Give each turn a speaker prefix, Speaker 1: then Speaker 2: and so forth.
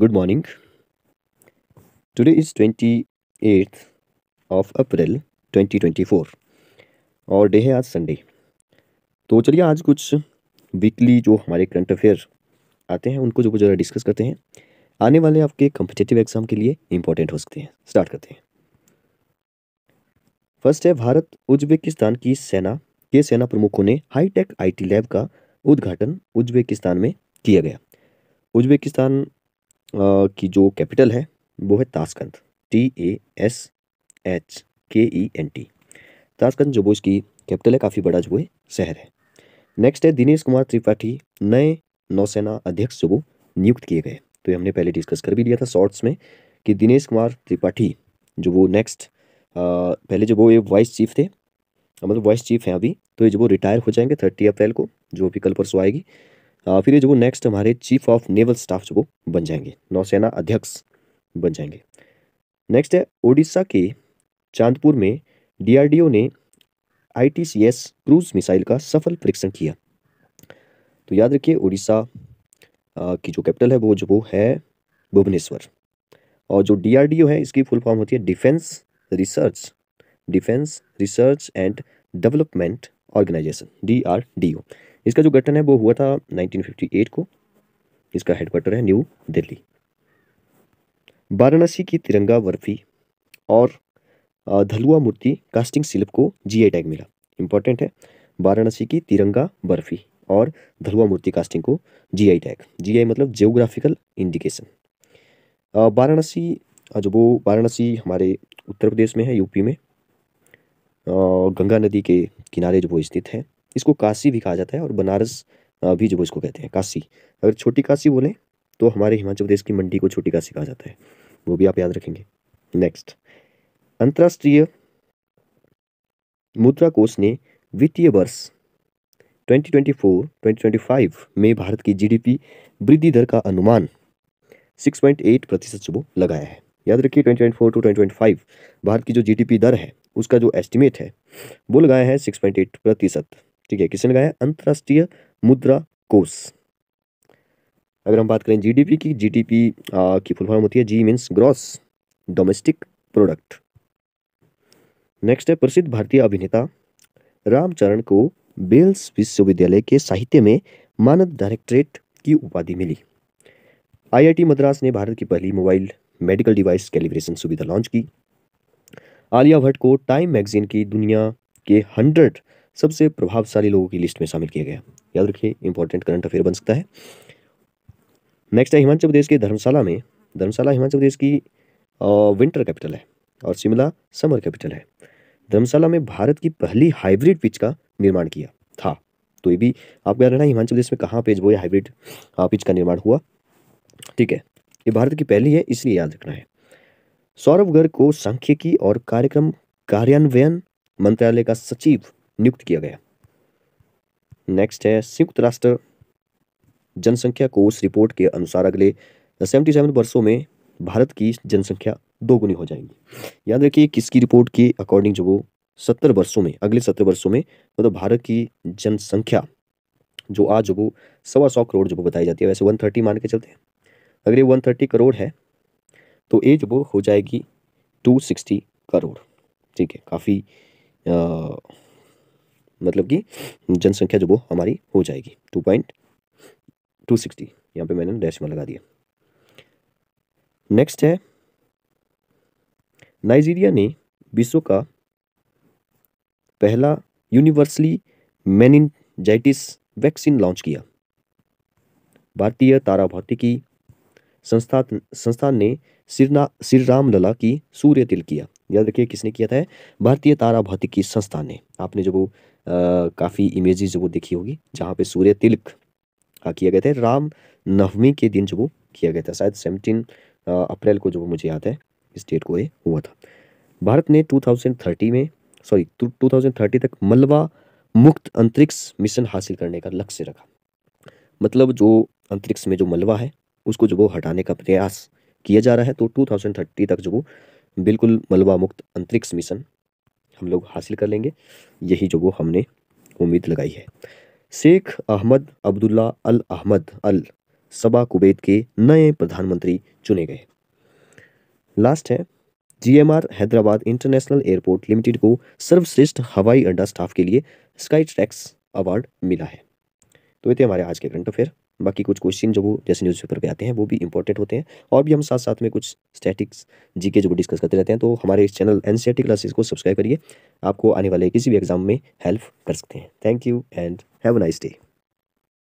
Speaker 1: good morning today is twenty eighth of April twenty twenty four और day है आज Sunday तो चलिए आज कुछ वीकली जो हमारे करंट अफेयर आते हैं उनको जो कुछ ज़रा डिस्कस करते हैं आने वाले आपके कम्पिटेटिव एग्ज़ाम के लिए इंपॉर्टेंट हो सकते हैं स्टार्ट करते हैं फर्स्ट है भारत उज्बेकिस्तान की सेना के सेना प्रमुखों ने हाईटेक आईटी लैब का उद्घाटन उज्बेकिस्तान में किया गया उज्बेकिस्तान की जो कैपिटल है वो है Tashkent T A S H K E N T Tashkent जो वो इसकी कैपिटल है काफ़ी बड़ा जो है शहर है नेक्स्ट है दिनेश कुमार त्रिपाठी नए नौसेना अध्यक्ष जो वो नियुक्त किए गए तो ये हमने पहले डिस्कस कर भी लिया था शॉर्ट्स में कि दिनेश कुमार त्रिपाठी जो वो नेक्स्ट पहले जो वो ये वाइस चीफ थे मतलब वाइस चीफ हैं अभी तो ये जो वो रिटायर हो जाएंगे थर्टी अप्रैल को जो भी कल परसों आएगी आ, फिर ये जो वो नेक्स्ट हमारे चीफ ऑफ नेवल स्टाफ जो वो बन जाएंगे नौसेना अध्यक्ष बन जाएंगे नेक्स्ट है ओडिशा के चांदपुर में डीआरडीओ ने आईटीसीएस क्रूज मिसाइल का सफल परीक्षण किया तो याद रखिए उड़ीसा की जो कैपिटल है वो जो वो है भुवनेश्वर और जो डीआरडीओ है इसकी फुल फॉर्म होती है defence research defence research and development organisation DRDO इसका जो गठन है वो हुआ था 1958 को इसका हेडक्वार्टर है न्यू दिल्ली वाराणसी की तिरंगा बर्फी और धलुआ मूर्ति कास्टिंग शिल्प को जी टैग मिला इंपॉर्टेंट है वाराणसी की तिरंगा बर्फी और धलुआ मूर्ति कास्टिंग को जीआई टैग जीआई मतलब जियोग्राफिकल इंडिकेशन वाराणसी जो वो वाराणसी हमारे उत्तर प्रदेश में है यूपी में गंगा नदी के किनारे जो वो स्थित है इसको काशी भी कहा जाता है और बनारस भी जो इसको कहते हैं काशी अगर छोटी काशी बोलें तो हमारे हिमाचल प्रदेश की मंडी को छोटी काशी कहा जाता है वो भी आप याद रखेंगे नेक्स्ट अंतर्राष्ट्रीय मुद्रा कोष ने वित्तीय वर्ष 2024-2025 में भारत की जीडीपी वृद्धि दर का अनुमान 6.8 प्रतिशत वो लगाया है याद रखिए 2024 टू 2025 भारत की जो जीडीपी दर है उसका जो एस्टिमेट है वो लगाया है 6.8 प्रतिशत ठीक है किसने लगाया अंतर्राष्ट्रीय मुद्रा कोष अगर हम बात करें जीडीपी की जीडीपी की फुल फॉर्म होती है G means gross domestic product next है प्रसिद्ध भारतीय अभिनेता रामचरण को बेल्स विश्वविद्यालय के साहित्य में मानद डायरेक्टरेट की उपाधि मिली आईआईटी मद्रास ने भारत की पहली मोबाइल मेडिकल डिवाइस कैलिब्रेशन सुविधा लॉन्च की आलिया भट्ट को टाइम मैगजीन की दुनिया के हंड्रेड सबसे प्रभावशाली लोगों की लिस्ट में शामिल किया गया याद रखिए इंपॉर्टेंट करंट अफेयर बन सकता है नेक्स्ट है हिमाचल प्रदेश के धर्मशाला में धर्मशाला हिमाचल प्रदेश की विंटर कैपिटल है और शिमला समर कैपिटल है धर्मशाला में भारत की पहली हाइब्रिड पिच का निर्माण किया था तो ये भी आपको याद रहना हिमाचल प्रदेश में कहाँ पेज बोया हाइब्रिड पिच का निर्माण हुआ ठीक है ये भारत की पहली है इसलिए याद रखना है सौरभ गर्ग को सांख्यिकी और कार्यक्रम कार्यान्वयन मंत्रालय का सचिव नियुक्त किया गया नेक्स्ट है संयुक्त राष्ट्र जनसंख्या कोष रिपोर्ट के अनुसार अगले सेवेंटी सेवन वर्षों में भारत की जनसंख्या दोगुनी हो जाएगी याद रखिए किसकी रिपोर्ट के अकॉर्डिंग जो वो सत्तर वर्षों में अगले सत्तर वर्षों में मतलब तो भारत की जनसंख्या जो आज वो सवा सौ करोड़ जो बताई जाती है वैसे वन थर्टी मान के चलते हैं अगर ये वन थर्टी करोड़ है तो एज वो हो जाएगी टू सिक्सटी करोड़ ठीक है काफ़ी मतलब कि जनसंख्या जो वो हमारी हो जाएगी टू पॉइंट टू सिक्सटी यहाँ पर मैंने डेसिमल लगा दिया नेक्स्ट है नाइजीरिया ने विश्व का पहला यूनिवर्सली मैनजाइटिस वैक्सीन लॉन्च किया भारतीय तारा भौतिकी संस्था संस्थान ने श्रीना श्री राम लला की सूर्य तिल किया याद रखिए किसने किया था भारतीय तारा भौतिकी संस्थान ने आपने जब वो काफ़ी इमेजेस जो वो देखी होगी जहाँ पे सूर्य तिलक हाँ, किया गया था राम नवमी के दिन जो वो किया गया था शायद सेवनटीन अप्रैल को जो मुझे याद है इस डेट को ये हुआ था भारत ने 2030 में सॉरी 2030 तक मलबा मुक्त अंतरिक्ष मिशन हासिल करने का लक्ष्य रखा मतलब जो अंतरिक्ष में जो मलबा है उसको जो वो हटाने का प्रयास किया जा रहा है तो 2030 तक जो वो बिल्कुल मलबा मुक्त अंतरिक्ष मिशन हम लोग हासिल कर लेंगे यही जो वो हमने उम्मीद लगाई है शेख अहमद अब्दुल्ला अल अहमद अल सबा कुबैत के नए प्रधानमंत्री चुने गए लास्ट है GMR Hyderabad international airport limited को सर्वश्रेष्ठ हवाई अड्डा स्टाफ के लिए स्काई ट्रैक्स अवार्ड मिला है तो ये थे हमारे आज के करंट अफेयर बाकी कुछ क्वेश्चन जो वो जैसे न्यूज़पेपर पे आते हैं वो भी इंपॉर्टेंट होते हैं और भी हम साथ साथ में कुछ स्टैटिक्स के जो डिस्कस करते रहते हैं तो हमारे इस चैनल एन क्लासेस को सब्सक्राइब करिए आपको आने वाले किसी भी एग्जाम में हेल्प कर सकते हैं thank you and have a nice day